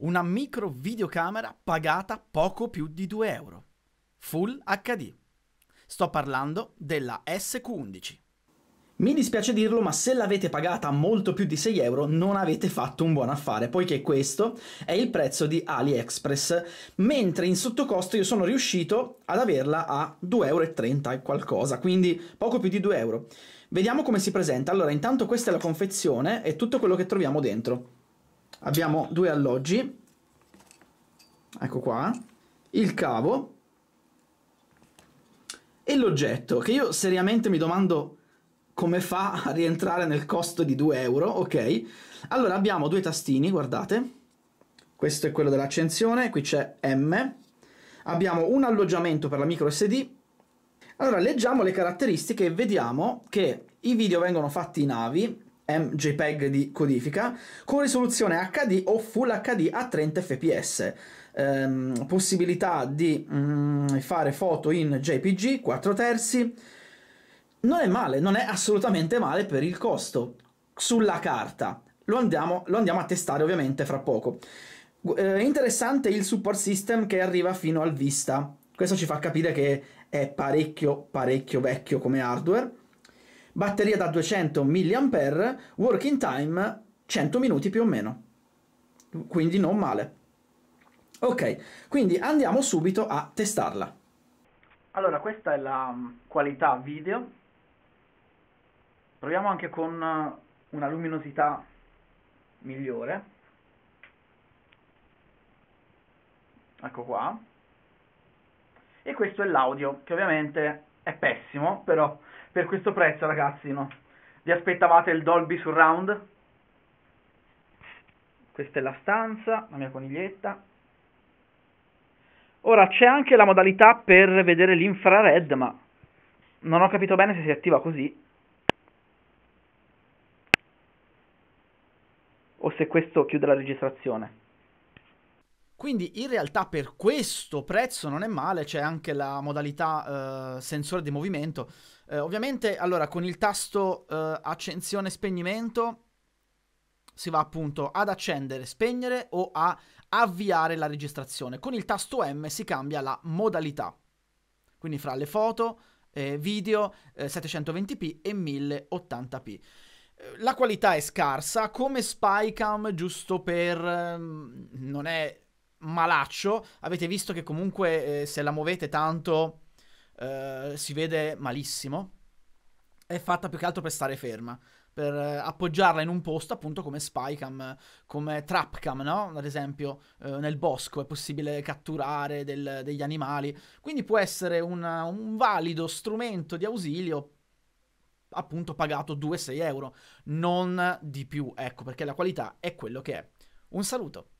una micro videocamera pagata poco più di 2 euro. Full HD. Sto parlando della SQ11. Mi dispiace dirlo, ma se l'avete pagata molto più di 6 euro non avete fatto un buon affare, poiché questo è il prezzo di AliExpress, mentre in sottocosto io sono riuscito ad averla a 2,30 euro e qualcosa, quindi poco più di 2 euro. Vediamo come si presenta. Allora, intanto questa è la confezione e tutto quello che troviamo dentro abbiamo due alloggi ecco qua il cavo e l'oggetto che io seriamente mi domando come fa a rientrare nel costo di 2 euro ok allora abbiamo due tastini guardate questo è quello dell'accensione qui c'è M abbiamo un alloggiamento per la micro SD allora leggiamo le caratteristiche e vediamo che i video vengono fatti in AVI MJPEG di codifica con risoluzione HD o Full HD a 30 fps. Ehm, possibilità di mm, fare foto in JPG 4 terzi. Non è male, non è assolutamente male per il costo sulla carta. Lo andiamo, lo andiamo a testare ovviamente fra poco. Eh, interessante il support system che arriva fino al Vista. Questo ci fa capire che è parecchio, parecchio vecchio come hardware batteria da 200 mAh, working time 100 minuti più o meno, quindi non male. Ok, quindi andiamo subito a testarla. Allora, questa è la mm, qualità video. Proviamo anche con uh, una luminosità migliore. Ecco qua. E questo è l'audio, che ovviamente è pessimo, però per questo prezzo ragazzi no? vi aspettavate il Dolby Surround questa è la stanza la mia coniglietta ora c'è anche la modalità per vedere l'infrared ma non ho capito bene se si attiva così o se questo chiude la registrazione quindi in realtà per questo prezzo non è male, c'è anche la modalità eh, sensore di movimento. Eh, ovviamente allora con il tasto eh, accensione spegnimento si va appunto ad accendere, spegnere o a avviare la registrazione. Con il tasto M si cambia la modalità. Quindi fra le foto, eh, video 720p eh, e 1080p. Eh, la qualità è scarsa, come Spycam, giusto per... Ehm, non è malaccio, avete visto che comunque eh, se la muovete tanto eh, si vede malissimo. È fatta più che altro per stare ferma, per eh, appoggiarla in un posto appunto come spycam, come trapcam, no? Ad esempio eh, nel bosco è possibile catturare del, degli animali, quindi può essere una, un valido strumento di ausilio appunto pagato 2-6 euro, non di più, ecco perché la qualità è quello che è. Un saluto!